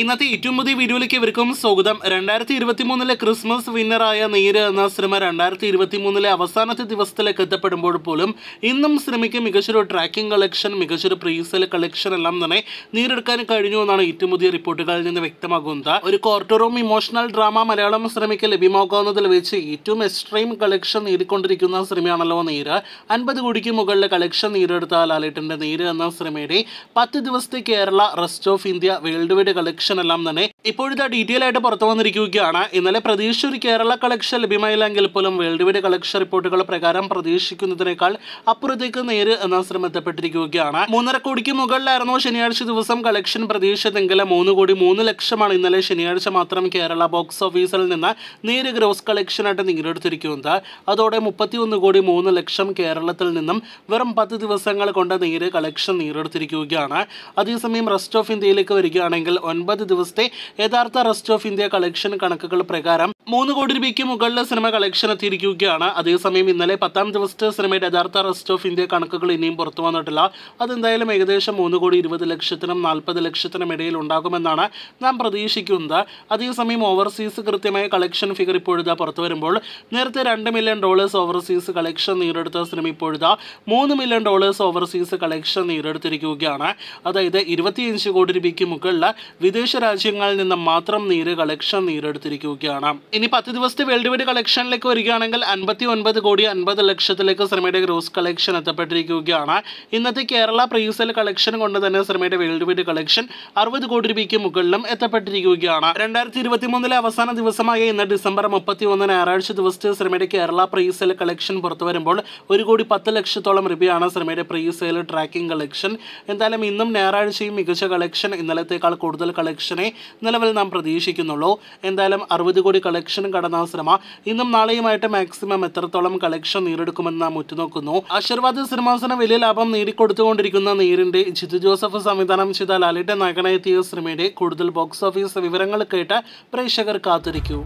ഇന്നത്തെ ഏറ്റവും പുതിയ വീഡിയോയിലേക്ക് ഇവർക്കും സ്വാഗതം രണ്ടായിരത്തി ഇരുപത്തി മൂന്നിലെ ക്രിസ്മസ് വിന്നറായ നീര് എന്ന സിനിമ രണ്ടായിരത്തി ഇരുപത്തി മൂന്നിലെ അവസാനത്തെ ദിവസത്തിലേക്ക് എത്തപ്പെടുമ്പോൾ പോലും ഇന്നും സിനിമയ്ക്ക് മികച്ചൊരു ട്രാക്കിംഗ് കളക്ഷൻ മികച്ചൊരു പ്രീസൽ കളക്ഷൻ എല്ലാം തന്നെ നീരെടുക്കാൻ കഴിഞ്ഞു എന്നാണ് ഏറ്റവും പുതിയ റിപ്പോർട്ടുകളിൽ നിന്ന് വ്യക്തമാകുന്നത് ഒരു ക്വാർട്ടറും ഇമോഷണൽ ഡ്രാമ മലയാളം സിനിമയ്ക്ക് ലഭ്യമാകുന്നതിൽ വെച്ച് ഏറ്റവും എക്സ്ട്രീം കളക്ഷൻ നേടിക്കൊണ്ടിരിക്കുന്ന സിനിമയാണല്ലോ നീര് അൻപത് കോടിക്ക് മുകളിലെ കളക്ഷൻ നീരെടുത്ത ലാലേട്ടൻ്റെ നീര് എന്ന സിനിമയുടെ പത്ത് ദിവസത്തെ Kerala rest of India worldwide collection section എല്ലാം തന്നെ ഇപ്പോഴത്തെ ഡീറ്റെയിൽ ആയിട്ട് പുറത്തു വന്നിരിക്കുകയാണ് ഇന്നലെ പ്രതീക്ഷ ഒരു കേരള കളക്ഷൻ ലഭ്യമായില്ലെങ്കിൽ പോലും വേൾഡ് വൈഡ് കളക്ഷൻ റിപ്പോർട്ടുകൾ പ്രകാരം പ്രതീക്ഷിക്കുന്നതിനേക്കാൾ അപ്പുറത്തേക്ക് നേര് എന്ന ശ്രമത്തെപ്പെട്ടിരിക്കുകയാണ് മൂന്നര കോടിക്ക് മുകളിലായിരുന്നു ശനിയാഴ്ച ദിവസം കളക്ഷൻ പ്രതീക്ഷിച്ചതെങ്കിലും മൂന്ന് കോടി മൂന്ന് ലക്ഷമാണ് ഇന്നലെ ശനിയാഴ്ച മാത്രം കേരള ബോക്സ് ഓഫീസിൽ നിന്ന് നേര് ഗ്രോസ് കളക്ഷനായിട്ട് നേടിയെടുത്തിരിക്കുന്നത് അതോടെ മുപ്പത്തിയൊന്ന് കോടി മൂന്ന് ലക്ഷം കേരളത്തിൽ നിന്നും വെറും പത്ത് ദിവസങ്ങൾ കൊണ്ട് നേര് കളക്ഷൻ നീരെടുത്തിരിക്കുകയാണ് അതേസമയം റെസ്റ്റ് ഓഫ് ഇന്ത്യയിലേക്ക് വരികയാണെങ്കിൽ ഒൻപത് ദിവസത്തെ യഥാർത്ഥ റെസ്റ്റ് ഓഫ് ഇന്ത്യ കളക്ഷൻ കണക്കുകൾ പ്രകാരം മൂന്ന് കോടി രൂപയ്ക്ക് മുകളിലെ സിനിമ കളക്ഷൻ എത്തിയിരിക്കുകയാണ് അതേസമയം ഇന്നലെ പത്താം ദിവസത്തെ സിനിമയുടെ യഥാർത്ഥ റെസ്റ്റ് ഓഫ് ഇന്ത്യ കണക്കുകൾ ഇനിയും പുറത്തു വന്നിട്ടില്ല അതെന്തായാലും ഏകദേശം മൂന്ന് കോടി ഇരുപത് ലക്ഷത്തിനും നാൽപ്പത് ലക്ഷത്തിനും ഇടയിൽ ഉണ്ടാകുമെന്നാണ് നാം പ്രതീക്ഷിക്കുന്നത് അതേസമയം ഓവർസീസ് കൃത്യമായ കളക്ഷൻ ഫിഗർ ഇപ്പോഴത്തെ പുറത്തു വരുമ്പോൾ നേരത്തെ രണ്ട് മില്യൺ ഡോളേഴ്സ് ഓവർസീസ് കളക്ഷൻ നേടിയെടുത്ത സിനിമ ഇപ്പോഴത്തെ മൂന്ന് മില്യൺ ഡോളേഴ്സ് ഓവർസീസ് കളക്ഷൻ നേടിയെടുത്തിരിക്കുകയാണ് അതായത് ഇരുപത്തിയഞ്ച് കോടി രൂപയ്ക്ക് മുകളിൽ വിദേശ രാജ്യങ്ങളിൽ നിന്ന് മാത്രം നീര് കളക്ഷൻ നീരെടുത്തിരിക്കുകയാണ് ഇനി പത്ത് ദിവസത്തെ വേൾഡ് വൈഡ് കളക്ഷനിലേക്ക് വരികയാണെങ്കിൽ അൻപത്തി ഒൻപത് കോടി അൻപത് ലക്ഷത്തിലേക്ക് ശ്രമയുടെ ഗ്രോസ് കളക്ഷൻ എത്തപ്പെട്ടിരിക്കുകയാണ് ഇന്നത്തെ കേരള പ്രീസെൽ കളക്ഷൻ കൊണ്ട് തന്നെ ശ്രമയുടെ വേൾഡ് വൈഡ് കളക്ഷൻ അറുപത് കോടി രൂപയ്ക്ക് മുകളിലും എത്തപ്പെട്ടിരിക്കുകയാണ് രണ്ടായിരത്തി ഇരുപത്തി മൂന്നിലെ അവസാന ദിവസമായ ഇന്ന് ഡിസംബർ മുപ്പത്തി ഒന്ന് ഞായറാഴ്ച ദിവസത്തെ ശ്രമയുടെ കേരള പ്രീസെൽ കളക്ഷൻ പുറത്തു വരുമ്പോൾ ഒരു കോടി പത്ത് ലക്ഷത്തോളം രൂപയാണ് ശ്രമയുടെ പ്രീസെയിൽ ട്രാക്കിംഗ് കളക്ഷൻ എന്തായാലും ഇന്നും ഞായറാഴ്ചയും മികച്ച കളക്ഷൻ ഇന്നലത്തേക്കാൾ കൂടുതൽ കളക്ഷനെ ലെവൽ നാം പ്രതീക്ഷിക്കുന്നുള്ളൂ എന്തായാലും അറുപത് കോടി കളക്ഷൻ കടന്ന സിനിമ ഇന്നും നാളെയുമായിട്ട് മാക്സിമം എത്രത്തോളം കളക്ഷൻ നേരിടുക്കുമെന്ന് നാം ഉറ്റുനോക്കുന്നു ആശീർവാദ് സിനിമാസിന് വലിയ ലാഭം നേടിക്കൊടുത്തുകൊണ്ടിരിക്കുന്ന നീരിന്റെ ജിതു ജോസഫ് സംവിധാനം ചെയ്ത ലാലിന്റെ നായകനെത്തിയ സിനിമയുടെ കൂടുതൽ ബോക്സ് ഓഫീസ് വിവരങ്ങൾ കേട്ട് പ്രേക്ഷകർ കാത്തിരിക്കൂ